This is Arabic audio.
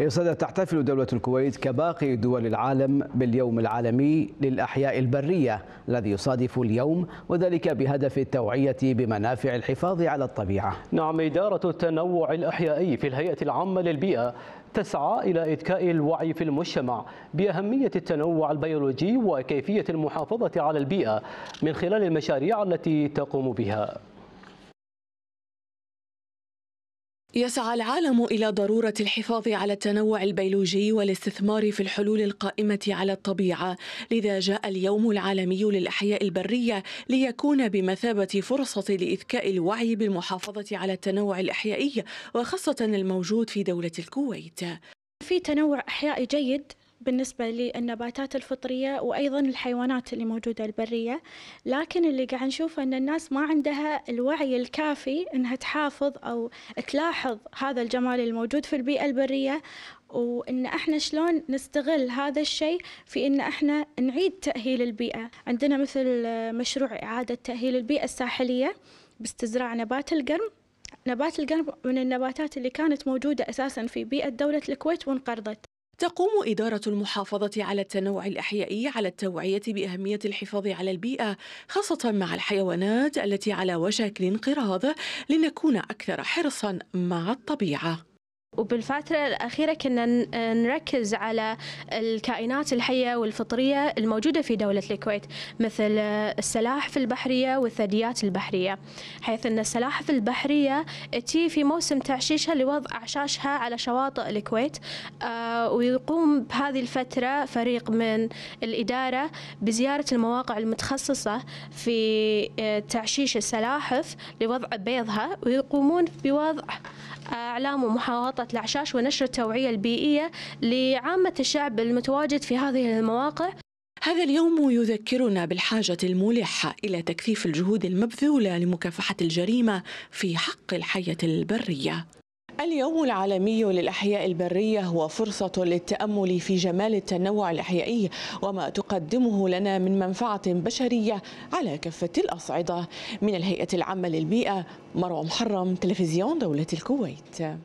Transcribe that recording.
إصدى إيه، تحتفل دولة الكويت كباقي دول العالم باليوم العالمي للأحياء البرية الذي يصادف اليوم وذلك بهدف التوعية بمنافع الحفاظ على الطبيعة نعم إدارة التنوع الأحيائي في الهيئة العامة للبيئة تسعى إلى إذكاء الوعي في المجتمع بأهمية التنوع البيولوجي وكيفية المحافظة على البيئة من خلال المشاريع التي تقوم بها يسعى العالم إلى ضرورة الحفاظ على التنوع البيولوجي والاستثمار في الحلول القائمة على الطبيعة لذا جاء اليوم العالمي للأحياء البرية ليكون بمثابة فرصة لإذكاء الوعي بالمحافظة على التنوع الأحيائي وخاصة الموجود في دولة الكويت في تنوع أحيائي جيد بالنسبة للنباتات الفطرية وأيضا الحيوانات اللي موجودة البرية لكن اللي قاعد نشوفه أن الناس ما عندها الوعي الكافي أنها تحافظ أو تلاحظ هذا الجمال الموجود في البيئة البرية وان احنا شلون نستغل هذا الشيء في ان احنا نعيد تاهيل البيئه عندنا مثل مشروع اعاده تاهيل البيئه الساحليه باستزراع نبات القرم نبات القرم من النباتات اللي كانت موجودة أساسا في بيئة دولة الكويت وانقرضت تقوم إدارة المحافظة على التنوع الأحيائي على التوعية بأهمية الحفاظ على البيئة خاصة مع الحيوانات التي على وشك الانقراض لنكون أكثر حرصا مع الطبيعة وبالفترة الأخيرة كنا نركز على الكائنات الحية والفطرية الموجودة في دولة الكويت مثل السلاحف البحرية والثدييات البحرية حيث أن السلاحف البحرية تي في موسم تعشيشها لوضع أعشاشها على شواطئ الكويت آه، ويقوم بهذه الفترة فريق من الإدارة بزيارة المواقع المتخصصة في آه، تعشيش السلاحف لوضع بيضها ويقومون بوضع إعلام ومحاوطة الأعشاش ونشر التوعية البيئية لعامة الشعب المتواجد في هذه المواقع هذا اليوم يذكرنا بالحاجة الملحة إلى تكثيف الجهود المبذولة لمكافحة الجريمة في حق الحية البرية اليوم العالمي للأحياء البرية هو فرصة للتأمل في جمال التنوع الأحيائي وما تقدمه لنا من منفعة بشرية على كافة الأصعدة من الهيئة العامة للبيئة مروى محرم تلفزيون دولة الكويت